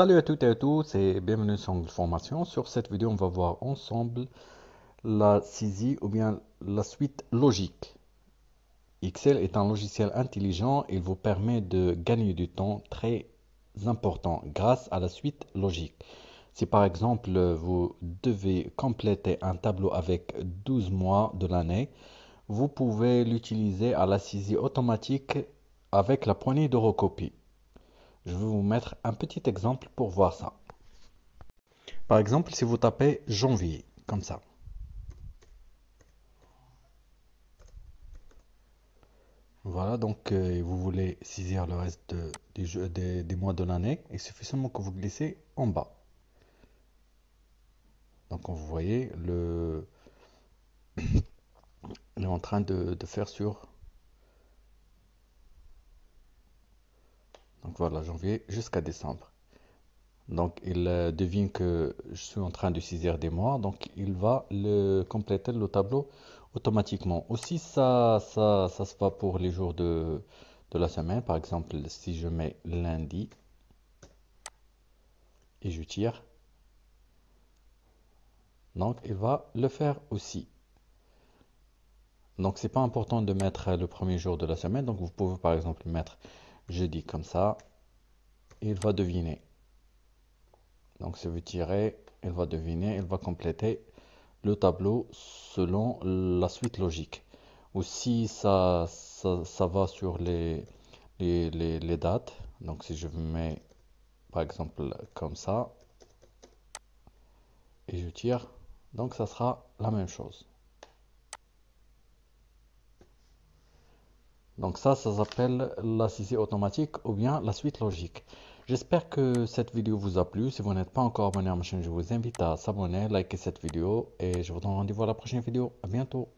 Salut à toutes et à tous et bienvenue sur une Formation. Sur cette vidéo, on va voir ensemble la saisie ou bien la suite logique. Excel est un logiciel intelligent, il vous permet de gagner du temps très important grâce à la suite logique. Si par exemple vous devez compléter un tableau avec 12 mois de l'année, vous pouvez l'utiliser à la saisie automatique avec la poignée de recopie. Je vais vous mettre un petit exemple pour voir ça. Par exemple, si vous tapez janvier, comme ça. Voilà, donc euh, vous voulez saisir le reste des, des, mois de l'année. Il suffit seulement que vous glissez en bas. Donc vous voyez, le... est en train de, de faire sur voilà, janvier jusqu'à décembre. Donc il euh, devine que je suis en train de saisir des mois, donc il va le compléter le tableau automatiquement. Aussi ça, ça, ça se passe pour les jours de, de la semaine. Par exemple, si je mets lundi et je tire, donc il va le faire aussi. Donc c'est pas important de mettre le premier jour de la semaine. Donc vous pouvez par exemple mettre jeudi comme ça, il va deviner. Donc si vous tirez, il va deviner, il va compléter le tableau selon la suite logique. Ou si ça, ça, va sur les, les, les dates, donc si je mets par exemple comme ça, et je tire, donc ça sera la même chose. Donc ça, ça s'appelle la saisie automatique ou bien la suite logique. J'espère que cette vidéo vous a plu. Si vous n'êtes pas encore abonné à ma chaîne, je vous invite à s'abonner, liker cette vidéo et je vous donne rendez-vous à la prochaine vidéo. À bientôt.